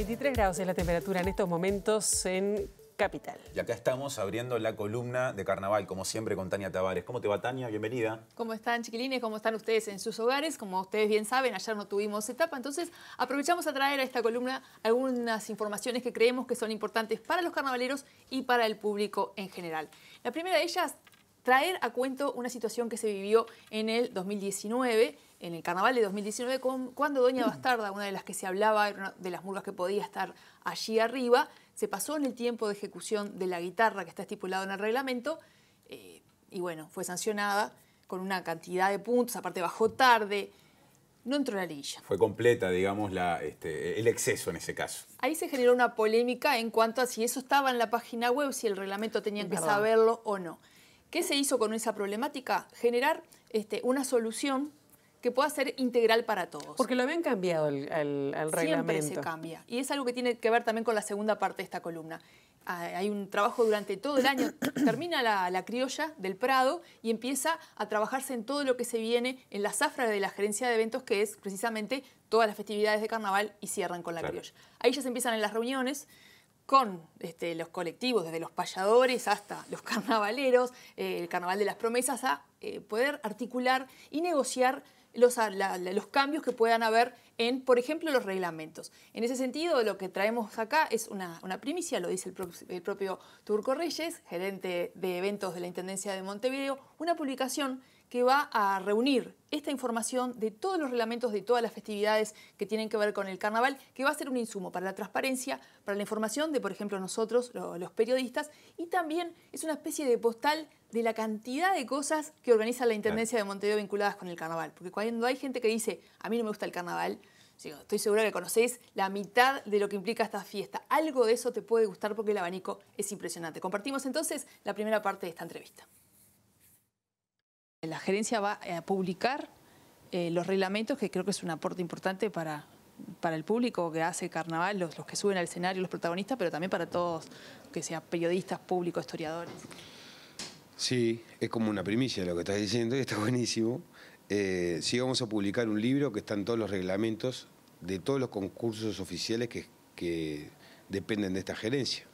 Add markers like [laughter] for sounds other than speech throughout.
23 grados es la temperatura en estos momentos en Capital. Y acá estamos abriendo la columna de carnaval, como siempre, con Tania Tavares. ¿Cómo te va, Tania? Bienvenida. ¿Cómo están, chiquilines? ¿Cómo están ustedes en sus hogares? Como ustedes bien saben, ayer no tuvimos etapa, entonces aprovechamos a traer a esta columna algunas informaciones que creemos que son importantes para los carnavaleros y para el público en general. La primera de ellas, traer a cuento una situación que se vivió en el 2019 en el carnaval de 2019, cuando Doña mm. Bastarda, una de las que se hablaba, de las murgas que podía estar allí arriba, se pasó en el tiempo de ejecución de la guitarra que está estipulado en el reglamento eh, y bueno, fue sancionada con una cantidad de puntos, aparte bajó tarde, no entró en la orilla. Fue completa, digamos, la, este, el exceso en ese caso. Ahí se generó una polémica en cuanto a si eso estaba en la página web, si el reglamento tenía que saberlo o no. ¿Qué se hizo con esa problemática? Generar este, una solución que pueda ser integral para todos. Porque lo habían cambiado el, reglamento. Siempre se cambia. Y es algo que tiene que ver también con la segunda parte de esta columna. Ah, hay un trabajo durante todo el año. [coughs] Termina la, criolla del Prado y empieza a trabajarse en todo lo que se viene en la zafra de la gerencia de eventos, que es precisamente todas las festividades de carnaval y cierran con la criolla. Ahí ya se empiezan en las reuniones con este, los colectivos, desde los payadores hasta los [laughs] carnavaleros, eh, el carnaval de las promesas, a eh, poder articular y negociar los, los cambios que puedan haber en, por ejemplo, los reglamentos. En ese sentido, lo que traemos acá es una, primicia, lo dice el propio Turco Reyes, gerente de eventos de la Intendencia de Montevideo, una publicación que va a reunir esta información de todos los reglamentos de todas las festividades que tienen que ver con el carnaval, que va a ser un insumo para la transparencia, para la información de, por ejemplo, nosotros, los periodistas, y también es una especie de postal de la cantidad de cosas que organiza la Intendencia de Montevideo vinculadas con el carnaval. Porque cuando hay gente que dice, a mí no me gusta el carnaval, estoy segura que conocéis la mitad de lo que implica esta fiesta. Algo de eso te puede gustar porque el abanico es impresionante. Compartimos entonces la primera parte de esta entrevista. La gerencia va a publicar eh, los reglamentos, que creo que es un aporte importante para, el público que hace carnaval, los, los que suben al escenario, los protagonistas, pero también para todos, que sean periodistas, públicos, historiadores. Sí, es como una primicia lo que estás diciendo y está buenísimo si eh, sí vamos a publicar un libro que están todos los reglamentos de todos los concursos oficiales que, dependen de esta gerencia.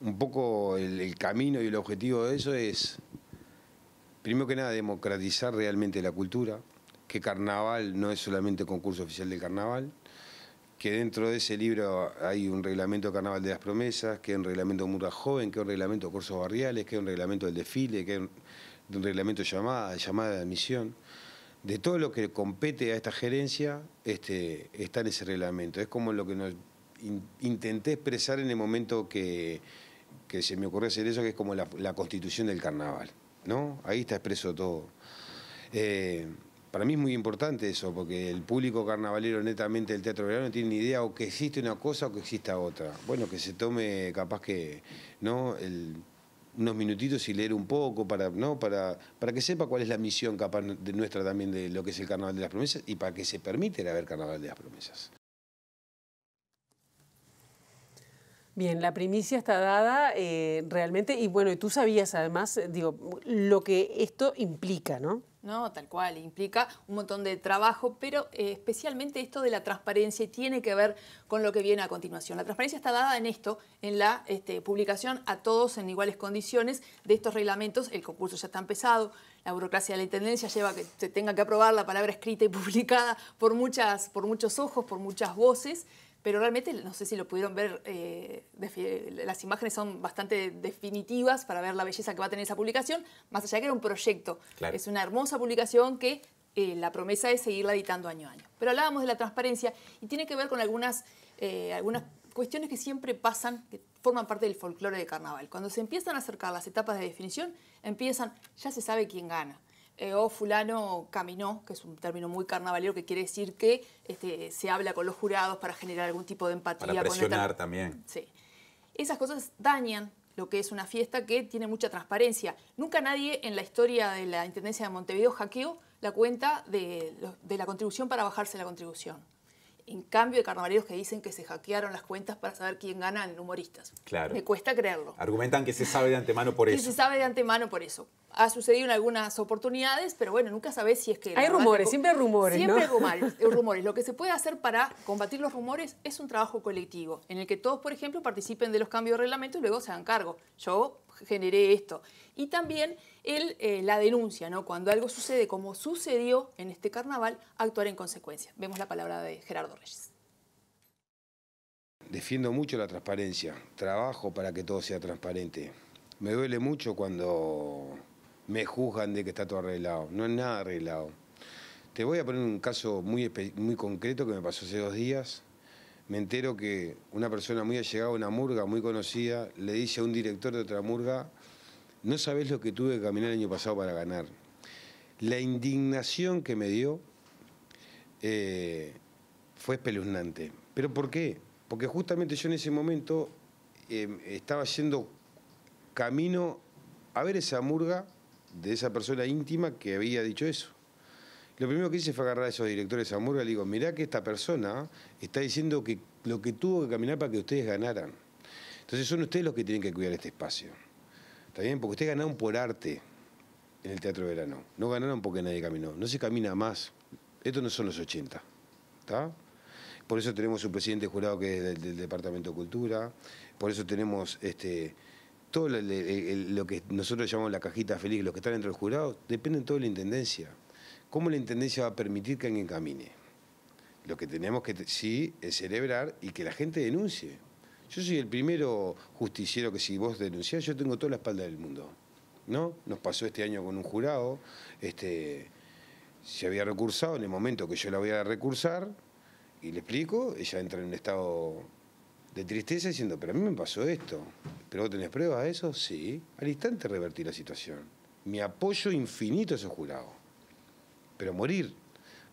Un poco el, camino y el objetivo de eso es, primero que nada, democratizar realmente la cultura, que carnaval no es solamente concurso oficial de carnaval, que dentro de ese libro hay un reglamento carnaval de las promesas, que hay un reglamento Mura Joven, que hay un reglamento cursos barriales, que hay un reglamento del desfile, que hay un, un reglamento llamada, llamada de admisión de todo lo que compete a esta gerencia este, está en ese reglamento. Es como lo que intenté expresar en el momento que, se me ocurrió hacer eso, que es como la, constitución del carnaval. ¿no? Ahí está expreso todo. Eh, para mí es muy importante eso, porque el público carnavalero netamente del Teatro Verano no tiene ni idea o que existe una cosa o que exista otra. Bueno, que se tome capaz que ¿no? unos minutitos y leer un poco para, ¿no? para, que sepa cuál es la misión capaz de nuestra también de lo que es el Carnaval de las Promesas y para que se permita el haber Carnaval de las Promesas. Bien, la primicia está dada eh, realmente, y bueno, y tú sabías además, eh, digo, lo que esto implica, ¿no? No, tal cual, implica un montón de trabajo, pero eh, especialmente esto de la transparencia tiene que ver con lo que viene a continuación. La transparencia está dada en esto, en la este, publicación a todos en iguales condiciones de estos reglamentos. El concurso ya está empezado, la burocracia de la Intendencia lleva a que se tenga que aprobar la palabra escrita y [laughs] publicada por, muchas, por muchos ojos, por muchas voces pero realmente no sé si lo pudieron ver, eh, las imágenes son bastante definitivas para ver la belleza que va a tener esa publicación, más allá que era un proyecto. Es una hermosa publicación que eh, la promesa es seguirla editando año a año. Pero hablábamos de la transparencia y tiene que ver con algunas, eh, algunas cuestiones que siempre pasan, que forman parte del folclore de carnaval. Cuando se empiezan a acercar las etapas de definición, empiezan, ya se sabe quién gana. Eh, o oh, fulano caminó, que es un término muy carnavalero que quiere decir que este, se habla con los jurados para generar algún tipo de empatía. Para presionar también. Sí. Esas cosas dañan lo que es una fiesta que tiene mucha transparencia. Nunca nadie en la historia de la Intendencia de Montevideo hackeó la cuenta de la contribución para bajarse la contribución en cambio de carnavaleros que dicen que se hackearon las cuentas para saber quién gana en humoristas. Claro. Me cuesta creerlo. Argumentan que se sabe de antemano por [laughs] eso. Que se sabe de antemano por eso. Ha sucedido en algunas oportunidades, pero bueno, nunca sabes si es que... Hay rumores, siempre hay rumores. Siempre hay rumores, [laughs] rumores. Lo que se puede hacer para combatir los rumores es un trabajo colectivo, en el que todos, por ejemplo, participen de los cambios de reglamento y luego se hagan cargo. Yo generé esto. Y también eh, la denuncia, Cuando algo sucede como sucedió en este carnaval, actuar en consecuencia. Vemos la palabra de Gerardo Reyes. Defiendo mucho la transparencia, trabajo para que todo sea transparente. Me duele mucho cuando me juzgan de que está todo arreglado, no es nada arreglado. Te voy a poner un caso muy, muy concreto que me pasó hace dos días me entero que una persona muy allegada a una murga, muy conocida, le dice a un director de otra murga, no sabes lo que tuve que caminar el año pasado para ganar. La indignación que me dio eh, fue espeluznante. ¿Pero por qué? Porque justamente yo en ese momento em, estaba yendo camino a ver esa murga de esa persona íntima que había dicho eso. Lo primero que hice fue agarrar a esos directores a Murga y le digo, mirá que esta persona está diciendo que lo que tuvo que caminar para que ustedes ganaran. Entonces son ustedes los que tienen que cuidar este espacio. ¿Está bien? Porque ustedes ganaron por arte en el Teatro Verano. No ganaron porque nadie caminó. No se camina más. Estos no son los 80. ¿Está? Por eso tenemos un presidente jurado que es del, Departamento de Cultura. Por eso tenemos este, todo lo, que nosotros llamamos la cajita feliz. Los que están dentro del jurado dependen todo de la intendencia. ¿Cómo la Intendencia va a permitir que alguien camine? Lo que tenemos que sí es celebrar y que la gente denuncie. Yo soy el primero justiciero que si vos denunciás, yo tengo toda la espalda del mundo. ¿No? Nos pasó este año con un jurado, este, se había recursado en el momento que yo la voy a recursar, y le explico, ella entra en un estado de tristeza diciendo, pero a mí me pasó esto, pero vos tenés pruebas de eso, sí. Al instante revertí la situación. Mi apoyo infinito a esos jurados pero morir,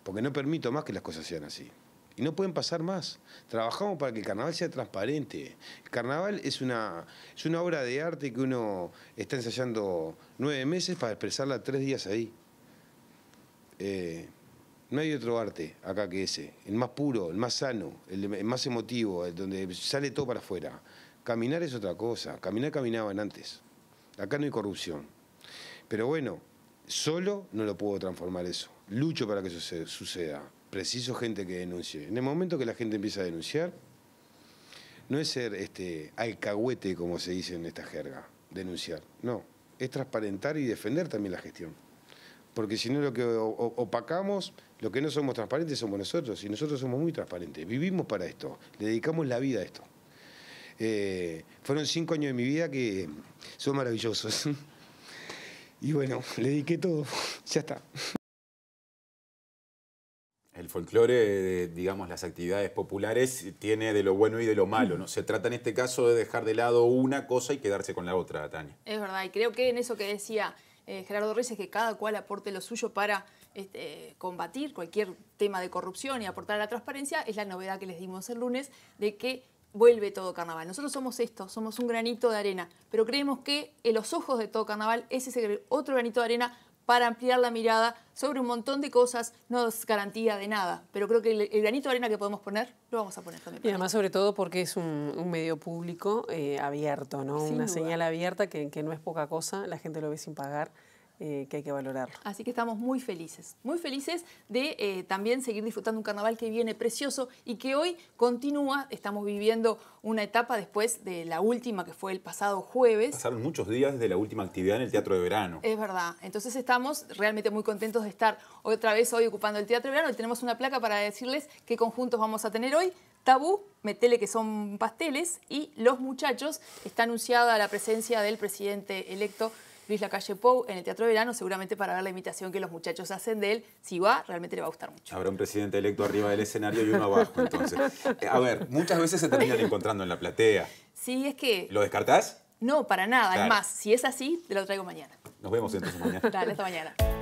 porque no permito más que las cosas sean así. Y no pueden pasar más. Trabajamos para que el carnaval sea transparente. El carnaval es una, una obra de arte que uno está ensayando nueve meses para expresarla tres días ahí. Eh, no hay otro arte acá que ese, el más puro, el más sano, el, el más emotivo, el donde sale todo para afuera. Caminar es otra cosa, caminar caminaban antes. Acá no hay corrupción. Pero bueno, Solo no lo puedo transformar eso. Lucho para que eso suceda. Preciso gente que denuncie. En el momento que la gente empieza a denunciar, no es ser este, alcahuete, como se dice en esta jerga, denunciar. No, es transparentar y defender también la gestión. Porque si no, lo que opacamos, lo que no somos transparentes somos nosotros. Y nosotros somos muy transparentes. Vivimos para esto. Le dedicamos la vida a esto. Eh, fueron cinco años de mi vida que son maravillosos. [laughs] Y bueno, le dediqué todo, ya está. El folclore, digamos, las actividades populares, tiene de lo bueno y de lo malo, ¿no? Se trata en este caso de dejar de lado una cosa y quedarse con la otra, Tania. Es verdad, y creo que en eso que decía eh, Gerardo Reyes, que cada cual aporte lo suyo para este, combatir cualquier tema de corrupción y aportar a la transparencia, es la novedad que les dimos el lunes de que vuelve todo carnaval. Nosotros somos esto, somos un granito de arena, pero creemos que en los ojos de todo carnaval es ese otro granito de arena para ampliar la mirada sobre un montón de cosas, no es garantía de nada, pero creo que el, granito de arena que podemos poner, lo vamos a poner también. Y además, sobre todo, porque es un, medio público eh, abierto, ¿no? Una señal abierta que, que no es poca cosa, la gente lo ve sin pagar. Eh, que hay que valorarlo. Así que estamos muy felices, muy felices de eh, también seguir disfrutando un carnaval que viene precioso y que hoy continúa. Estamos viviendo una etapa después de la última que fue el pasado jueves. Pasaron muchos días desde la última actividad en el Teatro de Verano. Es verdad. Entonces estamos realmente muy contentos de estar otra vez hoy ocupando el Teatro de Verano y tenemos una placa para decirles qué conjuntos vamos a tener hoy. Tabú, Metele que son pasteles y Los Muchachos. Está anunciada la presencia del presidente electo Luis calle Pou en el Teatro Verano, seguramente para ver la imitación que los muchachos hacen de él. Si va, realmente le va a gustar mucho. Habrá un presidente electo arriba del escenario y uno abajo, entonces. [laughs] Eh, a ver, muchas veces se terminan encontrando en la platea. Sí, es que... ¿Lo descartás? No, para nada. Además, más, si es así, te lo traigo mañana. Nos vemos entonces mañana. hasta mañana.